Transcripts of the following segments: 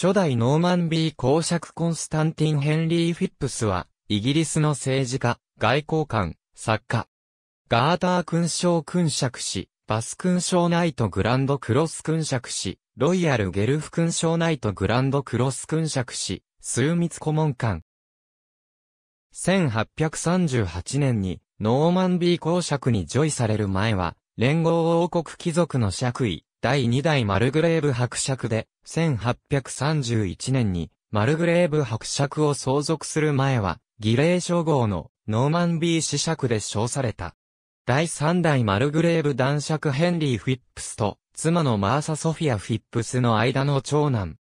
初代ノーマンビー公爵コンスタンティン・ヘンリー・フィップスは、イギリスの政治家、外交官、作家。ガーター勲章勲爵士、バス勲章ナイトグランドクロス勲爵士、ロイヤルゲルフ勲章ナイトグランドクロス勲爵士、枢密顧問官。1838年に、ノーマンビー公爵にョ位される前は、連合王国貴族の爵位、第2代マルグレーブ伯爵で、1831年に、マルグレーブ伯爵を相続する前は、儀礼称号のノーマンビー子爵で称された。第3代マルグレーブ男爵ヘンリー・フィップスと、妻のマーサ・ソフィア・フィップスの間の長男。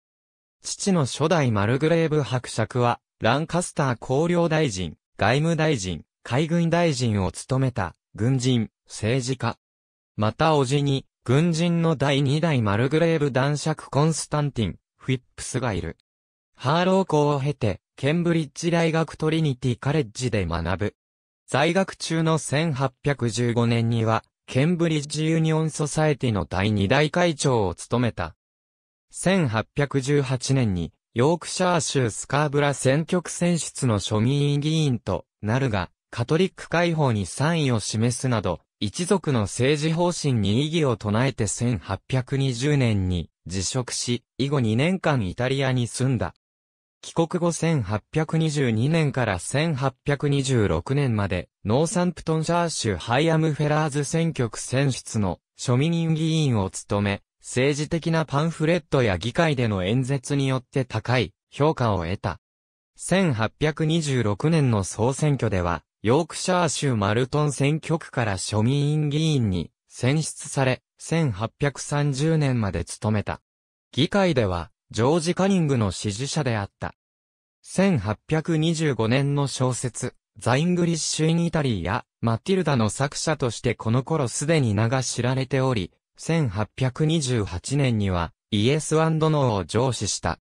父の初代マルグレーブ伯爵は、ランカスター公領大臣、外務大臣、海軍大臣を務めた、軍人、政治家。また叔父に、軍人の第2代マルグレーブ男爵コンスタンティン、フィップスがいる。ハーロー校を経て、ケンブリッジ大学トリニティカレッジで学ぶ。在学中の1815年には、ケンブリッジユニオンソサエティの第2代会長を務めた。1818年に、ヨークシャー州スカーブラ選挙区選出の庶民議員となるが、カトリック解放に賛意を示すなど、一族の政治方針に異議を唱えて1820年に辞職し、以後2年間イタリアに住んだ。帰国後1822年から1826年まで、ノーサンプトンシャー州ハイアムフェラーズ選挙区選出の庶民議員を務め、政治的なパンフレットや議会での演説によって高い評価を得た。1826年の総選挙では、ヨークシャー州マルトン選挙区から庶民院議員に選出され、1830年まで務めた。議会では、ジョージ・カニングの支持者であった。1825年の小説、ザ・イングリッシュ・イン・イタリーや、マティルダの作者としてこの頃すでに名が知られており、1828年には、イエス・ンノーを上司した。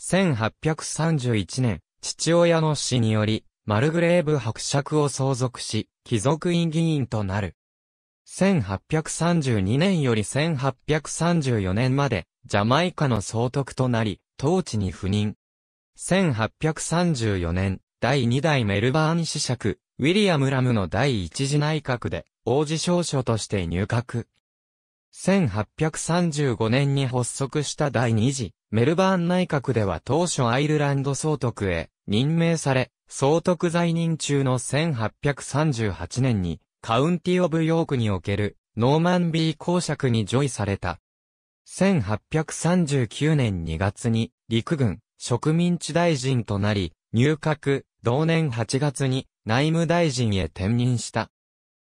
1831年、父親の死により、マルグレーブ伯爵を相続し、貴族院議員となる。1832年より1834年まで、ジャマイカの総督となり、当地に赴任。1834年、第2代メルバーン子爵、ウィリアム・ラムの第一次内閣で、王子少書として入閣。1835年に発足した第二次、メルバーン内閣では当初アイルランド総督へ任命され、総督在任中の1838年に、カウンティ・オブ・ヨークにおける、ノーマンビー公爵にョ位された。1839年2月に、陸軍、植民地大臣となり、入閣、同年8月に、内務大臣へ転任した。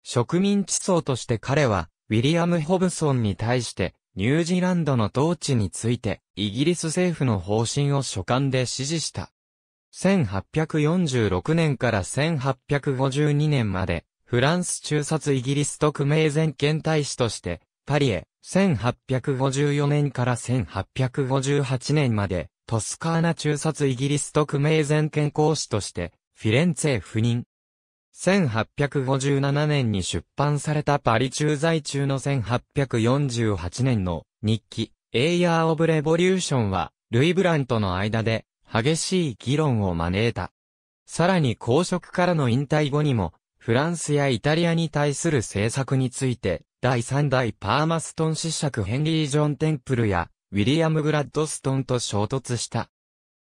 植民地層として彼は、ウィリアム・ホブソンに対して、ニュージーランドの統治について、イギリス政府の方針を所管で支持した。1846年から1852年まで、フランス中殺イギリス特命全権大使として、パリへ、1854年から1858年まで、トスカーナ中殺イギリス特命全権公使として、フィレンツェ赴任。1857年に出版されたパリ駐在中の1848年の日記、エイヤー・オブ・レボリューションは、ルイ・ブラントの間で、激しい議論を招いた。さらに公職からの引退後にも、フランスやイタリアに対する政策について、第3代パーマストン子爵ヘンリー・ジョン・テンプルや、ウィリアム・グラッドストンと衝突した。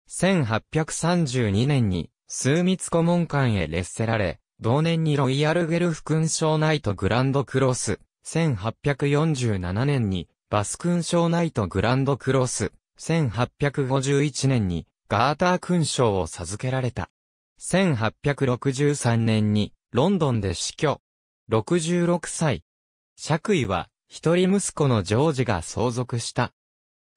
1832年に、枢密顧問官へ列せられ、同年にロイヤル・ゲルフ勲章ナイト・グランド・クロス、1847年に、バス勲章ナイト・グランド・クロス、1851年に、ガーター勲章を授けられた。1863年にロンドンで死去。66歳。爵位は一人息子のジョージが相続した。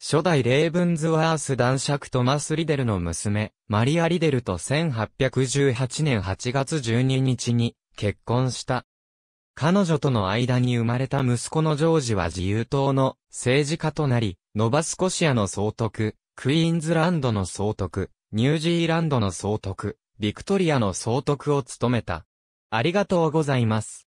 初代レーブンズワース男爵トマス・リデルの娘、マリア・リデルと1818年8月12日に結婚した。彼女との間に生まれた息子のジョージは自由党の政治家となり、ノバスコシアの総督、クイーンズランドの総督、ニュージーランドの総督、ビクトリアの総督を務めた。ありがとうございます。